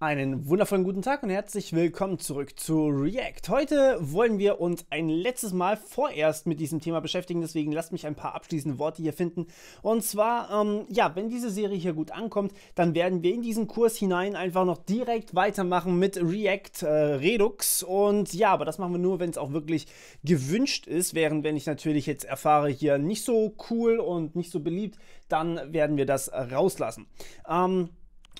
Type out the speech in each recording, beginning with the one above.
Einen wundervollen guten Tag und herzlich willkommen zurück zu React. Heute wollen wir uns ein letztes Mal vorerst mit diesem Thema beschäftigen, deswegen lasst mich ein paar abschließende Worte hier finden. Und zwar, ähm, ja, wenn diese Serie hier gut ankommt, dann werden wir in diesen Kurs hinein einfach noch direkt weitermachen mit React äh, Redux. Und ja, aber das machen wir nur, wenn es auch wirklich gewünscht ist, während wenn ich natürlich jetzt erfahre, hier nicht so cool und nicht so beliebt, dann werden wir das rauslassen. Ähm,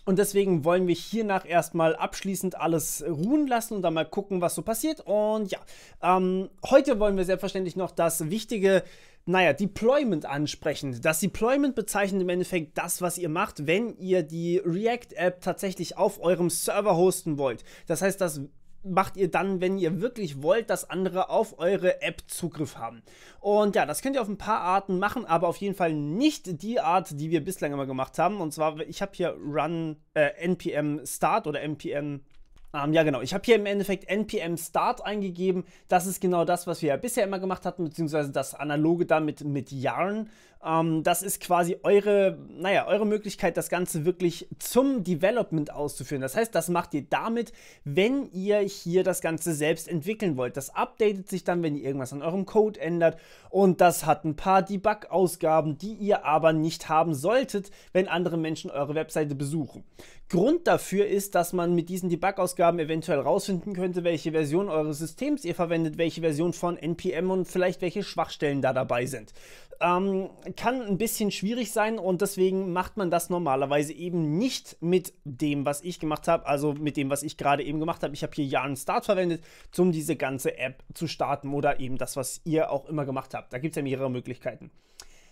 und deswegen wollen wir hiernach erstmal abschließend alles ruhen lassen und dann mal gucken, was so passiert. Und ja, ähm, heute wollen wir selbstverständlich noch das wichtige naja, Deployment ansprechen. Das Deployment bezeichnet im Endeffekt das, was ihr macht, wenn ihr die React-App tatsächlich auf eurem Server hosten wollt. Das heißt, das macht ihr dann, wenn ihr wirklich wollt, dass andere auf eure App Zugriff haben. Und ja, das könnt ihr auf ein paar Arten machen, aber auf jeden Fall nicht die Art, die wir bislang immer gemacht haben. Und zwar, ich habe hier Run äh, NPM Start oder NPM ähm, ja, genau. Ich habe hier im Endeffekt NPM Start eingegeben. Das ist genau das, was wir ja bisher immer gemacht hatten, beziehungsweise das Analoge damit mit Yarn. Ähm, das ist quasi eure, naja, eure Möglichkeit, das Ganze wirklich zum Development auszuführen. Das heißt, das macht ihr damit, wenn ihr hier das Ganze selbst entwickeln wollt. Das updatet sich dann, wenn ihr irgendwas an eurem Code ändert. Und das hat ein paar Debug-Ausgaben, die ihr aber nicht haben solltet, wenn andere Menschen eure Webseite besuchen. Grund dafür ist, dass man mit diesen Debug-Ausgaben Ausgaben eventuell rausfinden könnte, welche Version eures Systems ihr verwendet, welche Version von NPM und vielleicht welche Schwachstellen da dabei sind. Ähm, kann ein bisschen schwierig sein und deswegen macht man das normalerweise eben nicht mit dem, was ich gemacht habe, also mit dem, was ich gerade eben gemacht habe. Ich habe hier Jan Start verwendet, um diese ganze App zu starten oder eben das, was ihr auch immer gemacht habt. Da gibt es ja mehrere Möglichkeiten.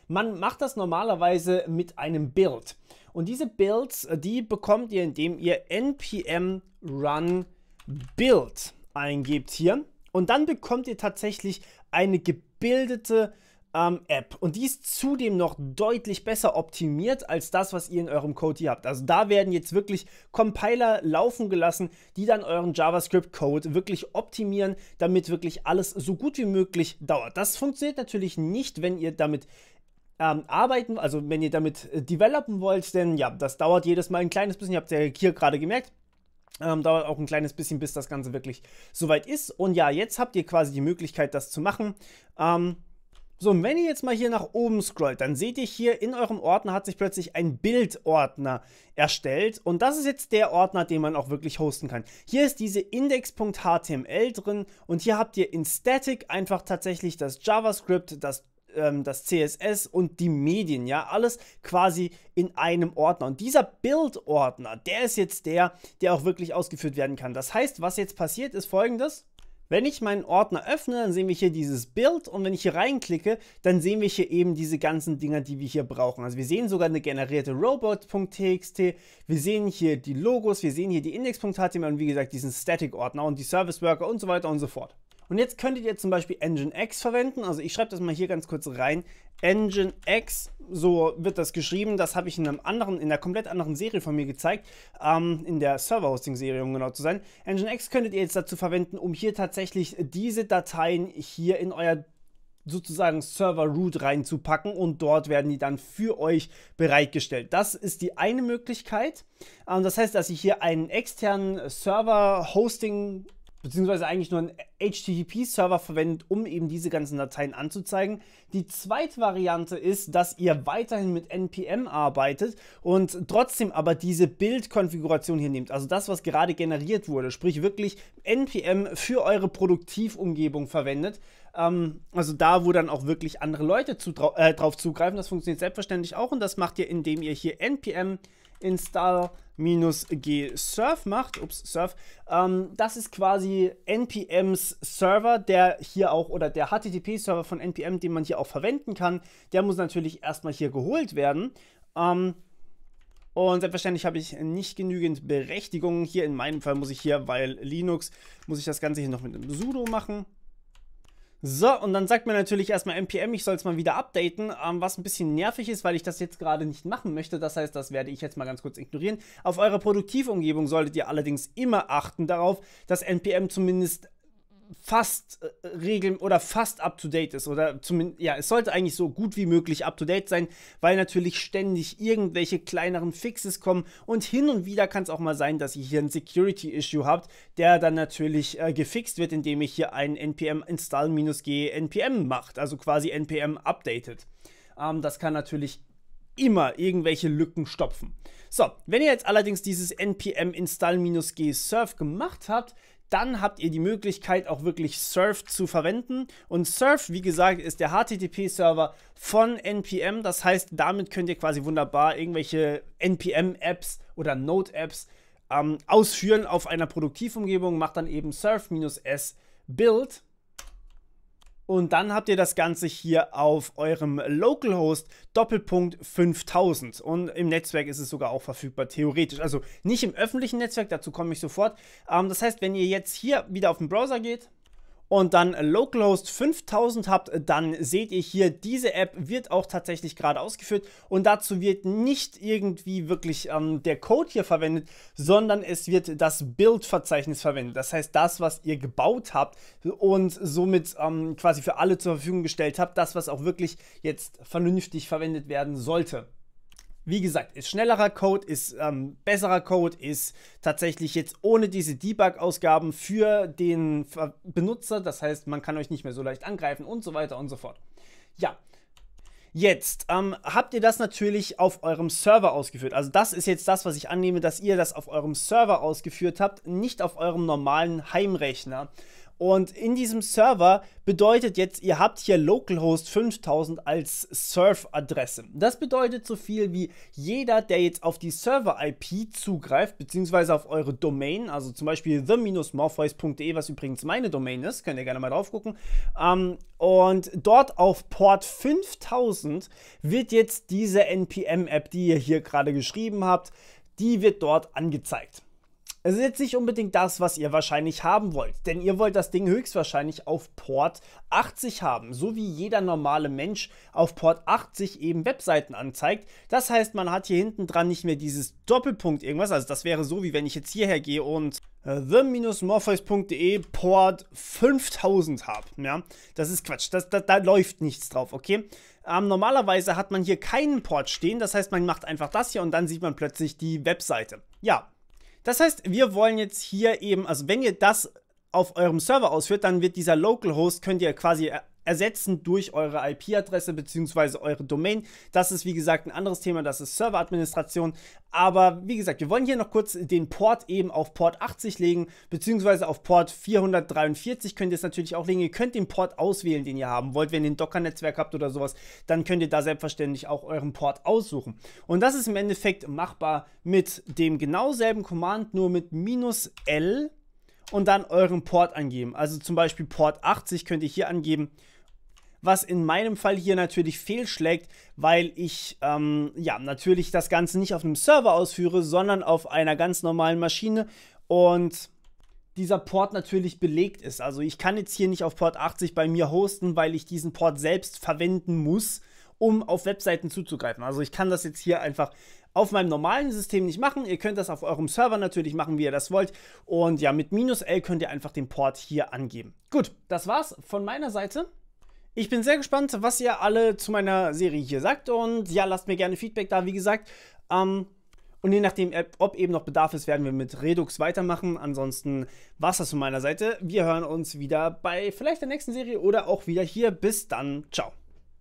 Man macht das normalerweise mit einem Build. Und diese Builds, äh, die bekommt ihr, indem ihr npm run build eingebt hier. Und dann bekommt ihr tatsächlich eine gebildete ähm, App. Und die ist zudem noch deutlich besser optimiert als das, was ihr in eurem Code hier habt. Also da werden jetzt wirklich Compiler laufen gelassen, die dann euren JavaScript-Code wirklich optimieren, damit wirklich alles so gut wie möglich dauert. Das funktioniert natürlich nicht, wenn ihr damit ähm, arbeiten, also wenn ihr damit äh, developen wollt, denn ja, das dauert jedes Mal ein kleines bisschen, ihr habt es ja hier gerade gemerkt, ähm, dauert auch ein kleines bisschen, bis das Ganze wirklich soweit ist. Und ja, jetzt habt ihr quasi die Möglichkeit, das zu machen. Ähm, so, und wenn ihr jetzt mal hier nach oben scrollt, dann seht ihr hier in eurem Ordner hat sich plötzlich ein Bildordner erstellt. Und das ist jetzt der Ordner, den man auch wirklich hosten kann. Hier ist diese index.html drin und hier habt ihr in Static einfach tatsächlich das JavaScript, das ähm, das CSS und die Medien, ja, alles quasi in einem Ordner. Und dieser Build-Ordner, der ist jetzt der, der auch wirklich ausgeführt werden kann. Das heißt, was jetzt passiert, ist folgendes. Wenn ich meinen Ordner öffne, dann sehen wir hier dieses Bild und wenn ich hier reinklicke, dann sehen wir hier eben diese ganzen Dinger, die wir hier brauchen. Also wir sehen sogar eine generierte Robot.txt, wir sehen hier die Logos, wir sehen hier die Index.html und wie gesagt diesen Static-Ordner und die Service Worker und so weiter und so fort. Und jetzt könntet ihr zum Beispiel Engine X verwenden. Also ich schreibe das mal hier ganz kurz rein. Engine X, so wird das geschrieben. Das habe ich in einem anderen, in einer komplett anderen Serie von mir gezeigt, ähm, in der Server-Hosting-Serie, um genau zu sein. Engine X könntet ihr jetzt dazu verwenden, um hier tatsächlich diese Dateien hier in euer sozusagen Server-Root reinzupacken und dort werden die dann für euch bereitgestellt. Das ist die eine Möglichkeit. Ähm, das heißt, dass ich hier einen externen Server-Hosting, beziehungsweise eigentlich nur einen HTTP-Server verwendet, um eben diese ganzen Dateien anzuzeigen. Die zweite Variante ist, dass ihr weiterhin mit NPM arbeitet und trotzdem aber diese Bild-Konfiguration hier nehmt, also das, was gerade generiert wurde, sprich wirklich NPM für eure Produktivumgebung verwendet. Ähm, also da, wo dann auch wirklich andere Leute zu, äh, drauf zugreifen, das funktioniert selbstverständlich auch und das macht ihr, indem ihr hier NPM install-g surf macht. Ups, surf. Ähm, das ist quasi NPMs Server, der hier auch, oder der HTTP-Server von NPM, den man hier auch verwenden kann, der muss natürlich erstmal hier geholt werden. Ähm, und selbstverständlich habe ich nicht genügend Berechtigungen. Hier in meinem Fall muss ich hier, weil Linux, muss ich das Ganze hier noch mit einem Sudo machen. So, und dann sagt mir natürlich erstmal NPM, ich soll es mal wieder updaten, ähm, was ein bisschen nervig ist, weil ich das jetzt gerade nicht machen möchte. Das heißt, das werde ich jetzt mal ganz kurz ignorieren. Auf eurer Produktivumgebung solltet ihr allerdings immer achten darauf, dass NPM zumindest fast äh, regeln oder fast up to date ist oder zumindest ja, es sollte eigentlich so gut wie möglich up to date sein, weil natürlich ständig irgendwelche kleineren Fixes kommen und hin und wieder kann es auch mal sein, dass ihr hier ein Security Issue habt, der dann natürlich äh, gefixt wird, indem ich hier ein npm install-g npm macht, also quasi npm updated. Ähm, das kann natürlich immer irgendwelche Lücken stopfen. So, wenn ihr jetzt allerdings dieses npm install-g surf gemacht habt, dann habt ihr die Möglichkeit auch wirklich Surf zu verwenden. Und Surf, wie gesagt, ist der HTTP-Server von NPM. Das heißt, damit könnt ihr quasi wunderbar irgendwelche NPM-Apps oder Node-Apps ähm, ausführen auf einer Produktivumgebung. Macht dann eben Surf-S Build und dann habt ihr das Ganze hier auf eurem Localhost Doppelpunkt 5000. Und im Netzwerk ist es sogar auch verfügbar, theoretisch. Also nicht im öffentlichen Netzwerk, dazu komme ich sofort. Ähm, das heißt, wenn ihr jetzt hier wieder auf den Browser geht, und dann localhost 5000 habt, dann seht ihr hier, diese App wird auch tatsächlich gerade ausgeführt und dazu wird nicht irgendwie wirklich ähm, der Code hier verwendet, sondern es wird das Build-Verzeichnis verwendet. Das heißt, das, was ihr gebaut habt und somit ähm, quasi für alle zur Verfügung gestellt habt, das, was auch wirklich jetzt vernünftig verwendet werden sollte. Wie gesagt, ist schnellerer Code, ist ähm, besserer Code, ist tatsächlich jetzt ohne diese Debug-Ausgaben für den Benutzer. Das heißt, man kann euch nicht mehr so leicht angreifen und so weiter und so fort. Ja, Jetzt ähm, habt ihr das natürlich auf eurem Server ausgeführt. Also das ist jetzt das, was ich annehme, dass ihr das auf eurem Server ausgeführt habt, nicht auf eurem normalen Heimrechner. Und in diesem Server bedeutet jetzt, ihr habt hier localhost 5000 als Surf-Adresse. Das bedeutet so viel wie jeder, der jetzt auf die Server-IP zugreift, beziehungsweise auf eure Domain, also zum Beispiel the-morpheus.de, was übrigens meine Domain ist, könnt ihr gerne mal drauf gucken. Ähm, und dort auf Port 5000 wird jetzt diese NPM-App, die ihr hier gerade geschrieben habt, die wird dort angezeigt. Es ist jetzt nicht unbedingt das, was ihr wahrscheinlich haben wollt, denn ihr wollt das Ding höchstwahrscheinlich auf Port 80 haben, so wie jeder normale Mensch auf Port 80 eben Webseiten anzeigt. Das heißt, man hat hier hinten dran nicht mehr dieses Doppelpunkt irgendwas, also das wäre so, wie wenn ich jetzt hierher gehe und äh, the-morpheus.de Port 5000 habe. Ja, das ist Quatsch. Das, da, da läuft nichts drauf, okay? Ähm, normalerweise hat man hier keinen Port stehen. Das heißt, man macht einfach das hier und dann sieht man plötzlich die Webseite. Ja, das heißt, wir wollen jetzt hier eben, also wenn ihr das auf eurem Server ausführt, dann wird dieser Localhost, könnt ihr quasi äh, ersetzen durch eure IP-Adresse bzw. eure Domain. Das ist wie gesagt ein anderes Thema, das ist Serveradministration. Aber wie gesagt, wir wollen hier noch kurz den Port eben auf Port 80 legen, bzw. auf Port 443 könnt ihr es natürlich auch legen. Ihr könnt den Port auswählen, den ihr haben wollt. Wenn ihr ein Docker-Netzwerk habt oder sowas, dann könnt ihr da selbstverständlich auch euren Port aussuchen. Und das ist im Endeffekt machbar mit dem genau selben Command, nur mit minus L und dann euren Port angeben. Also zum Beispiel Port 80 könnt ihr hier angeben was in meinem Fall hier natürlich fehlschlägt, weil ich ähm, ja natürlich das Ganze nicht auf einem Server ausführe, sondern auf einer ganz normalen Maschine und dieser Port natürlich belegt ist. Also ich kann jetzt hier nicht auf Port 80 bei mir hosten, weil ich diesen Port selbst verwenden muss, um auf Webseiten zuzugreifen. Also ich kann das jetzt hier einfach auf meinem normalen System nicht machen. Ihr könnt das auf eurem Server natürlich machen, wie ihr das wollt. Und ja, mit minus L könnt ihr einfach den Port hier angeben. Gut, das war's von meiner Seite. Ich bin sehr gespannt, was ihr alle zu meiner Serie hier sagt und ja, lasst mir gerne Feedback da, wie gesagt. Ähm, und je nachdem, äh, ob eben noch Bedarf ist, werden wir mit Redux weitermachen. Ansonsten war es das von meiner Seite. Wir hören uns wieder bei vielleicht der nächsten Serie oder auch wieder hier. Bis dann. Ciao.